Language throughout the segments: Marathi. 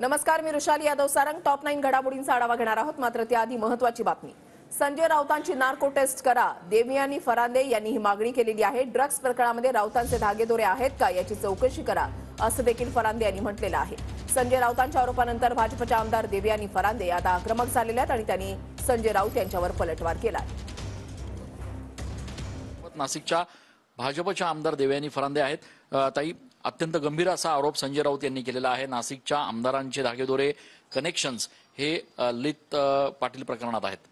नमस्कार मी रुशाली यादव सारंग टॉप नाईन घडामोडींचा आढावा घेणार आहोत मात्र त्याआधी महत्वाची बातमी संजय राऊतांची नार्को टेस्ट करा देवी फरांदे यांनी ही मागणी केलेली आहे ड्रग्ज प्रकरणामध्ये राऊतांचे धागेदोरे आहेत का याची चौकशी करा असं देखील फरांदे यांनी म्हटलेलं आहे संजय राऊतांच्या आरोपानंतर भाजपच्या आमदार देवी फरांदे आता आक्रमक झालेले आहेत आणि त्यांनी संजय राऊत यांच्यावर पलटवार केला नाशिकच्या भाजपच्या आमदार देवयानी फरांदे आहेत ताई अत्यंत गंभीर असा आरोप संजय राऊत यांनी केलेला आहे नाशिकच्या आमदारांचे धागेदोरे कनेक्शन्स हे लित पाटील प्रकरणात आहेत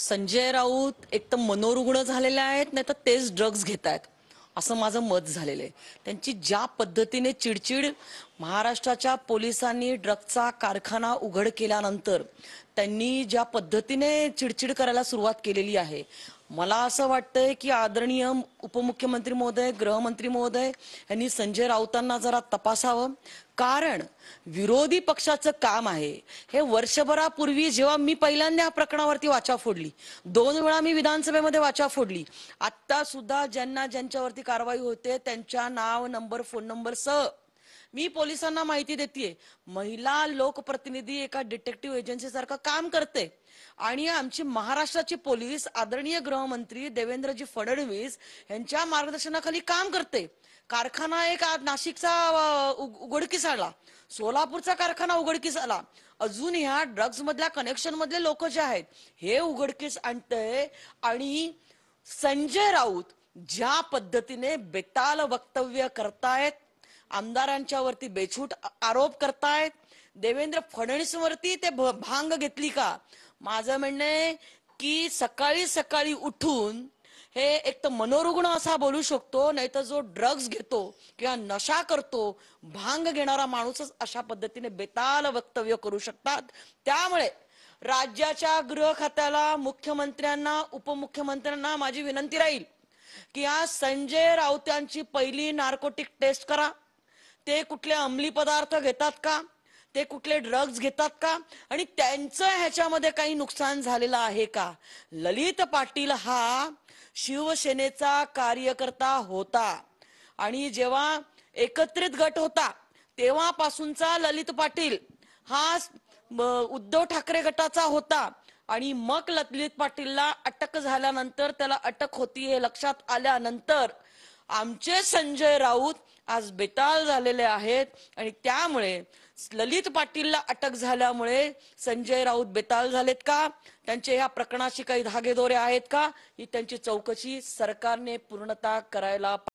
संजय राऊत एक तर मनोरुग्ण झालेले आहेत नाही तर तेच ड्रग्ज घेत आहेत असं माझं मत झालेलं आहे त्यांची ज्या पद्धतीने चिडचिड महाराष्ट्राच्या पोलिसांनी ड्रगचा कारखाना उघड केल्यानंतर त्यांनी ज्या पद्धतीने चिडचिड करायला सुरुवात केलेली आहे मला असं वाटतंय की आदरणीय उपमुख्यमंत्री महोदय गृहमंत्री महोदय यांनी संजय राऊतांना जरा तपासावं कारण विरोधी पक्षाचं काम आहे हे वर्षभरापूर्वी जेव्हा मी पहिल्यांदा या प्रकरणावरती वाचा फोडली दोन वेळा मी विधानसभेमध्ये वाचा फोडली आत्ता सुद्धा ज्यांना ज्यांच्यावरती कारवाई होते त्यांच्या नाव नंबर फोन नंबर सह मी पोलिसांना माहिती देते महिला लोकप्रतिनिधी एका डिटेक्टिव्ह एजन्सी सारखं काम करते आणि आमची महाराष्ट्राची पोलीस आदरणीय गृहमंत्री देवेंद्रजी फडणवीस यांच्या मार्गदर्शनाखाली काम करते कारखाना एक नाशिकचा उघडकीस आला सोलापूरचा कारखाना उघडकीस आला अजून ह्या ड्रग्ज मधल्या कनेक्शन मधले लोक जे आहेत हे उघडकीस आणते आणि संजय राऊत ज्या पद्धतीने बेताल वक्तव्य करतायत आमदारांच्यावरती बेछूट आरोप करतायत देवेंद्र वरती ते भांग घेतली का माझं म्हणणे की सकाळी सकाळी उठून हे एक तर मनोरुग्ण असा बोलू शकतो नाही तर जो ड्रग्ज घेतो किंवा नशा करतो भांग घेणारा माणूसच अशा पद्धतीने बेताल वक्तव्य करू शकतात त्यामुळे राज्याच्या गृह खात्याला मुख्यमंत्र्यांना उपमुख्यमंत्र्यांना माझी विनंती राहील की आज संजय राऊत यांची पहिली नार्कोटिक टेस्ट करा ते कुठले अंमली पदार्थ घेतात का ते कुठले ड्रग्ज घेतात का आणि त्यांचं ह्याच्यामध्ये काही नुकसान झालेलं आहे का ललित पाटील हा शिवसेनेचा कार्यकर्ता होता आणि जेव्हा एकत्रित गट होता तेव्हापासूनचा ललित पाटील हा उद्धव ठाकरे गटाचा होता आणि मग ललित पाटीलला अटक झाल्यानंतर त्याला अटक होती हे लक्षात आल्यानंतर आमचे संजय राऊत आज बेताल झालेले आहेत आणि त्यामुळे ललित पाटीलला अटक झाल्यामुळे संजय राऊत बेताल झालेत का त्यांचे ह्या प्रकरणाशी काही धागेदोरे आहेत का ही त्यांची चौकशी सरकारने पूर्णता करायला